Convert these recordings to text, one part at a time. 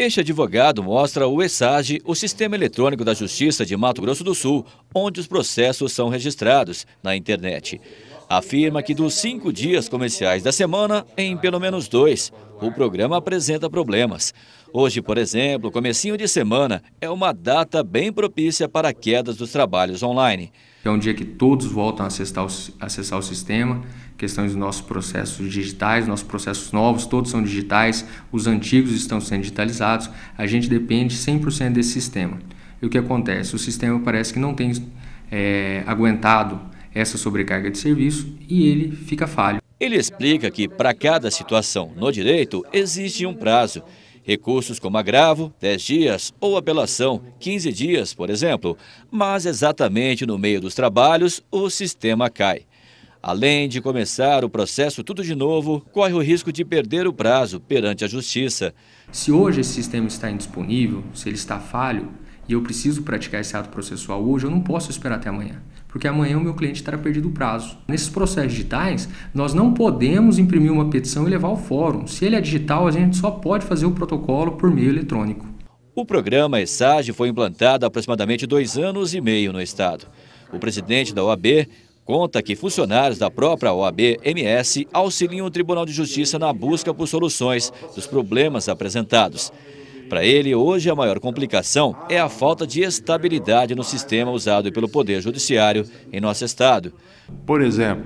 Este advogado mostra o ESAGE, o Sistema Eletrônico da Justiça de Mato Grosso do Sul, onde os processos são registrados na internet. Afirma que dos cinco dias comerciais da semana, em pelo menos dois, o programa apresenta problemas. Hoje, por exemplo, comecinho de semana é uma data bem propícia para quedas dos trabalhos online. É um dia que todos voltam a acessar o, acessar o sistema, questões dos nossos processos digitais, nossos processos novos, todos são digitais, os antigos estão sendo digitalizados, a gente depende 100% desse sistema. E o que acontece? O sistema parece que não tem é, aguentado essa sobrecarga de serviço e ele fica falho. Ele explica que, para cada situação no direito, existe um prazo. Recursos como agravo, 10 dias, ou apelação, 15 dias, por exemplo. Mas exatamente no meio dos trabalhos, o sistema cai. Além de começar o processo tudo de novo, corre o risco de perder o prazo perante a Justiça. Se hoje esse sistema está indisponível, se ele está falho, e eu preciso praticar esse ato processual hoje, eu não posso esperar até amanhã, porque amanhã o meu cliente estará perdido o prazo. Nesses processos digitais, nós não podemos imprimir uma petição e levar ao fórum. Se ele é digital, a gente só pode fazer o protocolo por meio eletrônico. O programa ESAGE foi implantado há aproximadamente dois anos e meio no Estado. O presidente da OAB conta que funcionários da própria OAB-MS auxiliam o Tribunal de Justiça na busca por soluções dos problemas apresentados. Para ele, hoje a maior complicação é a falta de estabilidade no sistema usado pelo Poder Judiciário em nosso Estado. Por exemplo,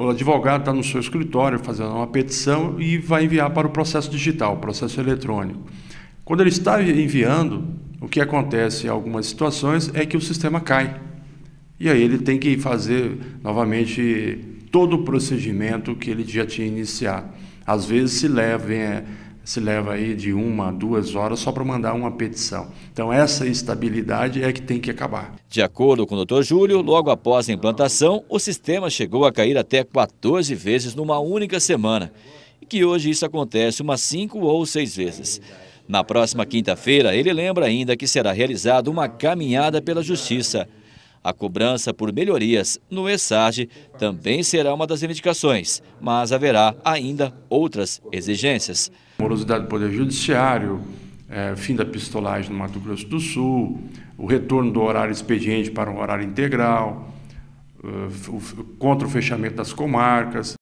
o advogado está no seu escritório fazendo uma petição e vai enviar para o processo digital, processo eletrônico. Quando ele está enviando, o que acontece em algumas situações é que o sistema cai. E aí ele tem que fazer novamente todo o procedimento que ele já tinha iniciado. Às vezes se leva é, se leva aí de uma a duas horas só para mandar uma petição. Então, essa instabilidade é que tem que acabar. De acordo com o Dr. Júlio, logo após a implantação, o sistema chegou a cair até 14 vezes numa única semana. E que hoje isso acontece umas cinco ou seis vezes. Na próxima quinta-feira, ele lembra ainda que será realizada uma caminhada pela Justiça. A cobrança por melhorias no ESAG também será uma das reivindicações, mas haverá ainda outras exigências morosidade do Poder Judiciário, é, fim da pistolagem no Mato Grosso do Sul, o retorno do horário expediente para um horário integral, uh, contra o fechamento das comarcas.